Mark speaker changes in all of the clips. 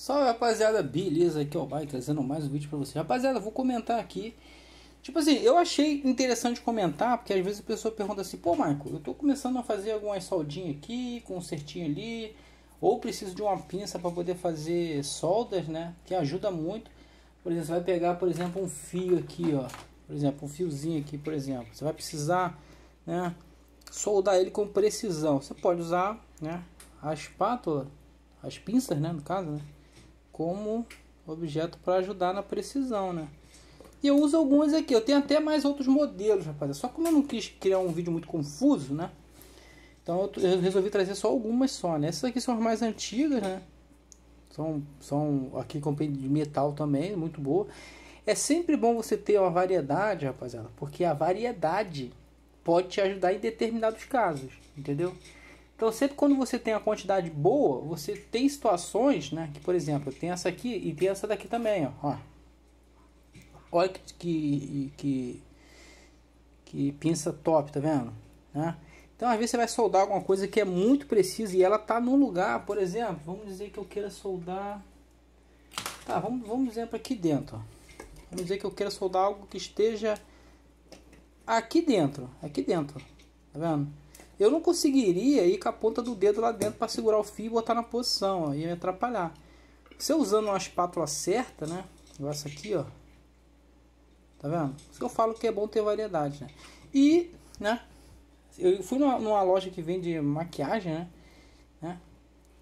Speaker 1: Salve rapaziada, beleza? Aqui é o Bai trazendo mais um vídeo pra você. Rapaziada, vou comentar aqui. Tipo assim, eu achei interessante comentar, porque às vezes a pessoa pergunta assim: pô, Marco, eu tô começando a fazer algumas soldinhas aqui, consertinho ali, ou preciso de uma pinça para poder fazer soldas, né? Que ajuda muito. Por exemplo, você vai pegar, por exemplo, um fio aqui, ó. Por exemplo, um fiozinho aqui, por exemplo. Você vai precisar, né? Soldar ele com precisão. Você pode usar, né? A espátula, as pinças, né? No caso, né? como objeto para ajudar na precisão, né? E eu uso alguns aqui, eu tenho até mais outros modelos, rapaz. É só como eu não quis criar um vídeo muito confuso, né? Então eu resolvi trazer só algumas só, né? Essas aqui são as mais antigas, né? São, são aqui comprei de metal também, muito boa. É sempre bom você ter uma variedade, rapaziada, porque a variedade pode te ajudar em determinados casos, entendeu? Então, sempre quando você tem a quantidade boa, você tem situações, né? Que, por exemplo, tem essa aqui e tem essa daqui também, ó. ó. Olha que, que, que, que pinça top, tá vendo? Né? Então, às vezes você vai soldar alguma coisa que é muito precisa e ela tá num lugar, por exemplo, vamos dizer que eu queira soldar... Tá, vamos, vamos para aqui dentro, Vamos dizer que eu queira soldar algo que esteja aqui dentro, aqui dentro, tá vendo? Eu não conseguiria ir com a ponta do dedo lá dentro para segurar o fio e botar na posição, ó, ia me atrapalhar. Se eu usando uma espátula certa, né? Essa aqui, ó. Tá vendo? eu falo que é bom ter variedade, né? E, né? Eu fui numa, numa loja que vende maquiagem, né? né?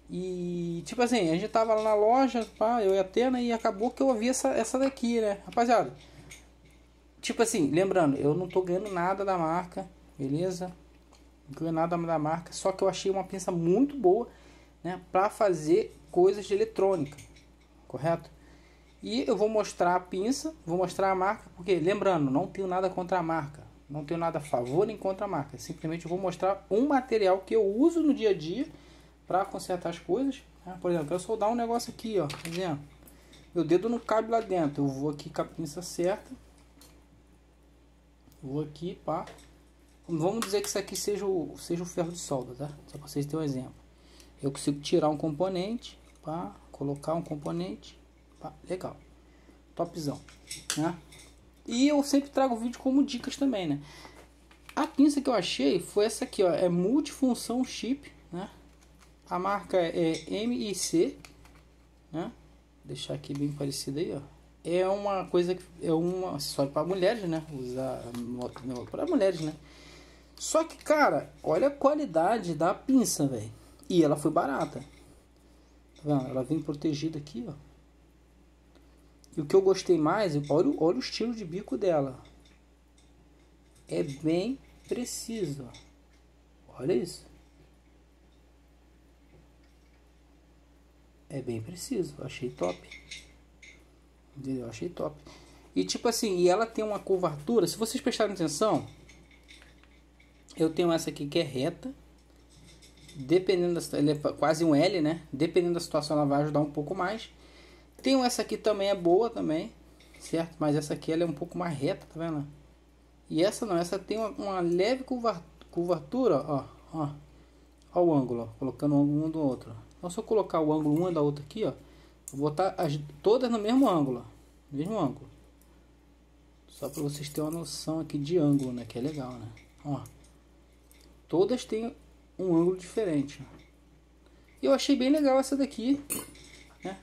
Speaker 1: E, tipo assim, a gente tava lá na loja, pá, eu e a Atena, e acabou que eu ouvi essa, essa daqui, né? Rapaziada, tipo assim, lembrando, eu não tô ganhando nada da marca, beleza? incluindo nada da marca, só que eu achei uma pinça muito boa né, para fazer coisas de eletrônica, correto? E eu vou mostrar a pinça, vou mostrar a marca, porque lembrando, não tenho nada contra a marca, não tenho nada a favor nem contra a marca, simplesmente vou mostrar um material que eu uso no dia a dia para consertar as coisas. Né? Por exemplo, eu soldar um negócio aqui, ó, por tá exemplo, Meu dedo não cabe lá dentro, eu vou aqui com a pinça certa, vou aqui, pá, Vamos dizer que isso aqui seja o, seja o ferro de solda, tá? Só para vocês terem um exemplo. Eu consigo tirar um componente, pá, colocar um componente, pá, legal. Topzão, né? E eu sempre trago vídeo como dicas também, né? A pinça que eu achei foi essa aqui, ó. É multifunção chip, né? A marca é, é MIC, né? Vou deixar aqui bem parecido aí, ó. É uma coisa que é um acessório para mulheres, né? Usar né? para mulheres, né? Só que, cara, olha a qualidade da pinça, velho. E ela foi barata. Tá vendo? Ela vem protegida aqui, ó. E o que eu gostei mais, olha, olha o estilo de bico dela. É bem preciso. Olha isso. É bem preciso. Achei top. Entendeu? Achei top. E tipo assim, e ela tem uma curvatura. Se vocês prestarem atenção, eu tenho essa aqui que é reta. Dependendo da ele é quase um L, né? Dependendo da situação, ela vai ajudar um pouco mais. Tenho essa aqui também, é boa também, certo? Mas essa aqui ela é um pouco mais reta, tá vendo? E essa não, essa tem uma, uma leve curvatura, ó, ó. Ó o ângulo, ó, colocando o ângulo um do outro. Então, se eu colocar o ângulo uma da outra aqui, ó, vou botar tá, as, todas no mesmo ângulo, ó, mesmo ângulo. Só para vocês terem uma noção aqui de ângulo, né? Que é legal, né? Ó. Todas têm um ângulo diferente. Eu achei bem legal essa daqui. Né?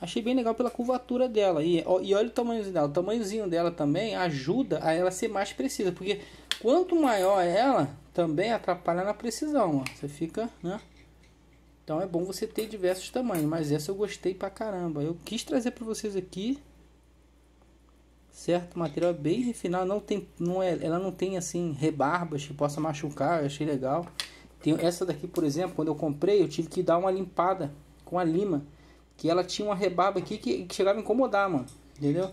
Speaker 1: Achei bem legal pela curvatura dela. E, e olha o tamanhozinho dela. O tamanhozinho dela também ajuda a ela ser mais precisa. Porque quanto maior ela, também atrapalha na precisão. Ó. Você fica, né? Então é bom você ter diversos tamanhos. Mas essa eu gostei pra caramba. Eu quis trazer pra vocês aqui certo material é bem refinado, não tem, não é, ela não tem assim rebarbas que possa machucar, eu achei legal. Tem essa daqui, por exemplo, quando eu comprei, eu tive que dar uma limpada com a lima, que ela tinha uma rebarba aqui que, que chegava a incomodar, mano, entendeu?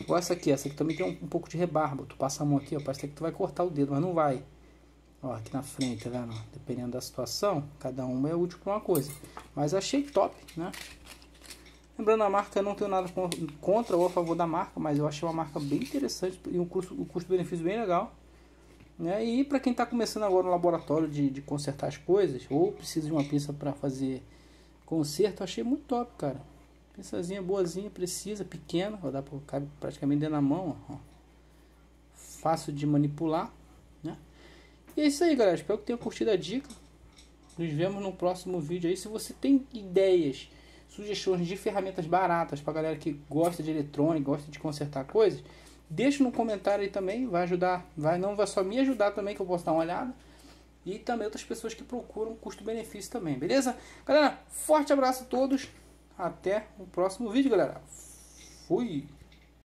Speaker 1: Igual essa aqui, essa aqui também tem um, um, pouco de rebarba. Tu passa a mão aqui, ó, parece que tu vai cortar o dedo, mas não vai. Ó, aqui na frente, tá vendo? Dependendo da situação, cada uma é útil para uma coisa. Mas achei top, né? Lembrando, a marca, eu não tenho nada contra ou a favor da marca, mas eu achei uma marca bem interessante e um custo, um custo-benefício bem legal. Né? E para quem está começando agora no laboratório de, de consertar as coisas, ou precisa de uma pinça para fazer conserto, achei muito top, cara. Peçazinha boazinha, precisa, pequena, dá pra, cabe praticamente dentro da mão, ó. Fácil de manipular, né? E é isso aí, galera. Espero que tenham curtido a dica. Nos vemos no próximo vídeo aí. Se você tem ideias sugestões de ferramentas baratas para galera que gosta de eletrônica, gosta de consertar coisas, deixa no comentário aí também, vai ajudar, vai não vai só me ajudar também que eu posso dar uma olhada. E também outras pessoas que procuram custo-benefício também, beleza? Galera, forte abraço a todos. Até o próximo vídeo, galera. Fui!